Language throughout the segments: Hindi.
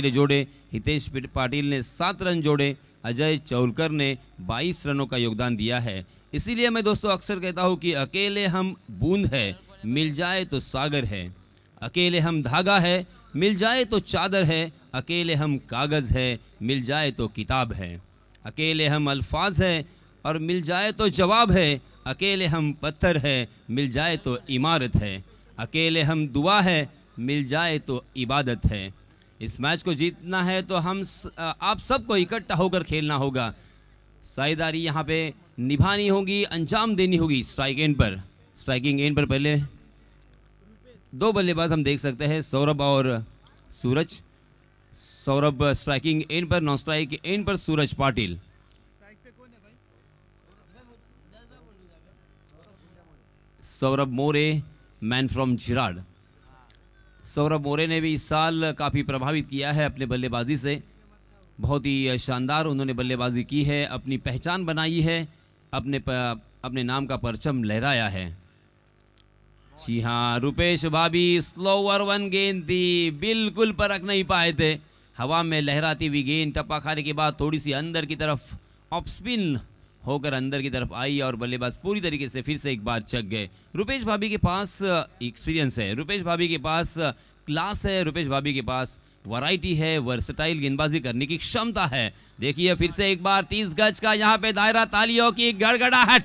ने जोड़े हितेश पाटिल ने सात रन जोड़े अजय चौलकर ने 22 रनों का योगदान दिया है इसीलिए मैं दोस्तों अक्सर कहता हूँ कि अकेले हम बूंद है मिल जाए तो सागर है अकेले हम धागा है मिल जाए तो चादर है अकेले हम कागज़ है मिल जाए तो किताब है अकेले हम अल्फाज है और मिल जाए तो जवाब है अकेले हम पत्थर है मिल जाए तो इमारत है अकेले हम दुआ है मिल जाए तो इबादत है इस मैच को जीतना है तो हम आप सबको इकट्ठा होकर खेलना होगा साइदारी यहाँ पे निभानी होगी अंजाम देनी होगी स्ट्राइक एंड पर स्ट्राइकिंग एंड पर पहले दो बल्लेबाज हम देख सकते हैं सौरभ और सूरज सौरभ स्ट्राइकिंग एंड पर नॉन स्ट्राइक एंड पर सूरज पाटिल सौरभ मोरे मैन फ्रॉम जिराड सौरभ मोरे ने भी इस साल काफ़ी प्रभावित किया है अपने बल्लेबाजी से बहुत ही शानदार उन्होंने बल्लेबाजी की है अपनी पहचान बनाई है अपने प, अपने नाम का परचम लहराया है जी हाँ रुपेश भाभी स्लोअर वन गेंद थी बिल्कुल परख नहीं पाए थे हवा में लहराती हुई गेंद टप्पा खाने के बाद थोड़ी सी अंदर की तरफ ऑफ स्पिन होकर अंदर की तरफ आई और बल्लेबाज पूरी तरीके से फिर से एक बार चक गए रुपेश भाभी के पास एक्सपीरियंस है रुपेश भाभी के पास क्लास है रुपेश भाभी के पास वैरायटी है वर्सटाइल गेंदबाजी करने की क्षमता है देखिए फिर से एक बार तीस गज का यहाँ पे दायरा तालियों की गड़गड़ाहट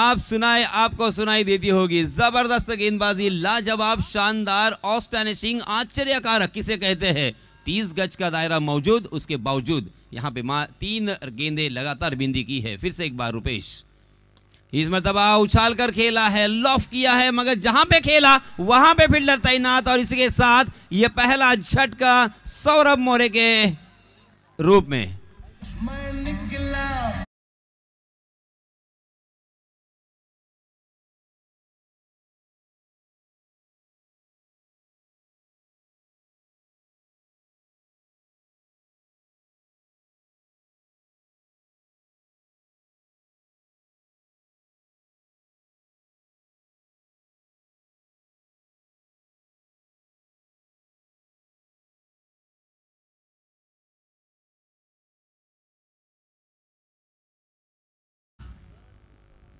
आप सुनाए आपको सुनाई देती होगी जबरदस्त गेंदबाजी लाजवाब शानदार ऑस्टैनिशिंग आश्चर्यकारक किसे कहते हैं तीस गज का दायरा मौजूद उसके बावजूद यहाँ पे तीन गेंदे लगातार बिंदी की है फिर से एक बार रुपेश इस मरतबा उछाल कर खेला है लॉफ किया है मगर जहां पे खेला वहां पे फील्डर तैनात और इसके साथ ये पहला झटका सौरभ मोरे के रूप में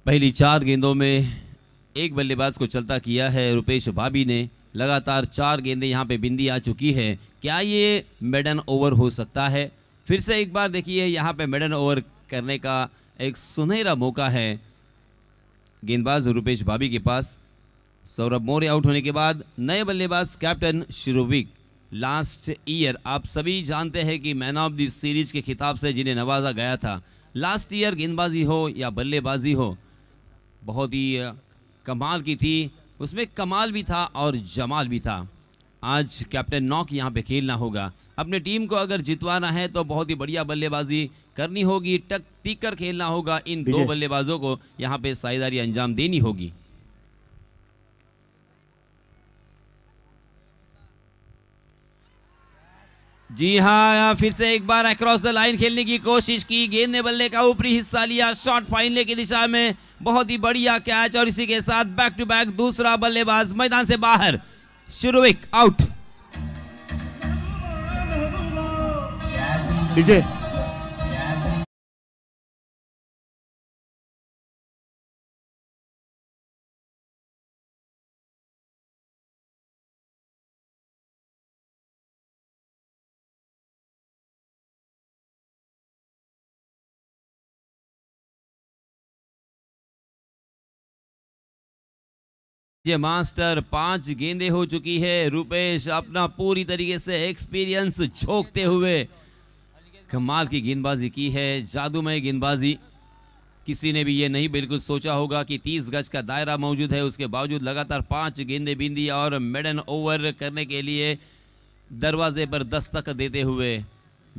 पहली चार गेंदों में एक बल्लेबाज को चलता किया है रुपेश भाभी ने लगातार चार गेंदें यहाँ पे बिंदी आ चुकी है क्या ये मेडन ओवर हो सकता है फिर से एक बार देखिए यहाँ पे मेडन ओवर करने का एक सुनहरा मौका है गेंदबाज रुपेश भाभी के पास सौरभ मौर्य आउट होने के बाद नए बल्लेबाज कैप्टन शिरोविक लास्ट ईयर आप सभी जानते हैं कि मैन ऑफ दीरीज़ सीरीज के खिताब से जिन्हें नवाजा गया था लास्ट ईयर गेंदबाजी हो या बल्लेबाजी हो बहुत ही कमाल की थी उसमें कमाल भी था और जमाल भी था आज कैप्टन नॉक यहाँ पे खेलना होगा अपने टीम को अगर जितवाना है तो बहुत ही बढ़िया बल्लेबाजी करनी होगी टक टिक कर खेलना होगा इन दो बल्लेबाजों को यहाँ पे साइदारी अंजाम देनी होगी जी हाँ फिर से एक बार अक्रॉस द लाइन खेलने की कोशिश की गेंद ने बल्ले का ऊपरी हिस्सा लिया शॉट फाइनले की दिशा में बहुत ही बढ़िया कैच और इसी के साथ बैक टू बैक दूसरा बल्लेबाज मैदान से बाहर शुरुविक आउट ये मास्टर पांच गेंदे हो चुकी है रुपेश अपना पूरी तरीके से एक्सपीरियंस झोंकते हुए कमाल की गेंदबाजी की है जादूमय गेंदबाजी किसी ने भी ये नहीं बिल्कुल सोचा होगा कि 30 गज का दायरा मौजूद है उसके बावजूद लगातार पांच गेंदे बिंदी और मेडन ओवर करने के लिए दरवाजे पर दस्तक देते हुए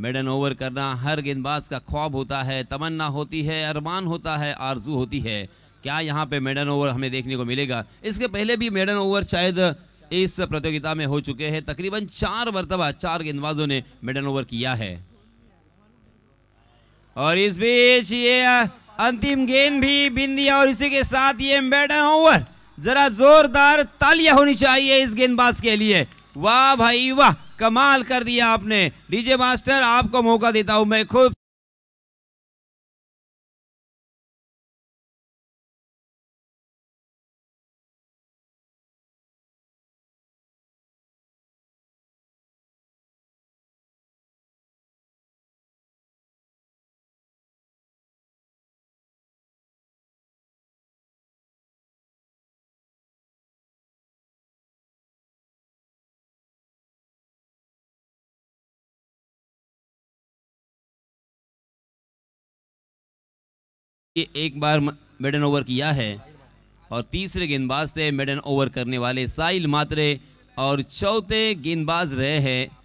मेडन ओवर करना हर गेंदबाज का ख्वाब होता है तमन्ना होती है अरमान होता है आरजू होती है क्या यहाँ पे मेडन ओवर हमें देखने को मिलेगा इसके पहले भी मेडन ओवर शायद इस प्रतियोगिता में हो चुके हैं तकरीबन चार मरतबा चार गेंदबाजों ने मेडन ओवर किया है और इस बीच ये अंतिम गेंद भी बिंदिया और इसी के साथ ये मेडन ओवर जरा जोरदार तालियां होनी चाहिए इस गेंदबाज के लिए वाह भाई वाह कमाल कर दिया आपने डीजे मास्टर आपको मौका देता हूं मैं खूब ये एक बार मेडन ओवर किया है और तीसरे गेंदबाज थे मेडन ओवर करने वाले साहिल मात्रे और चौथे गेंदबाज रहे हैं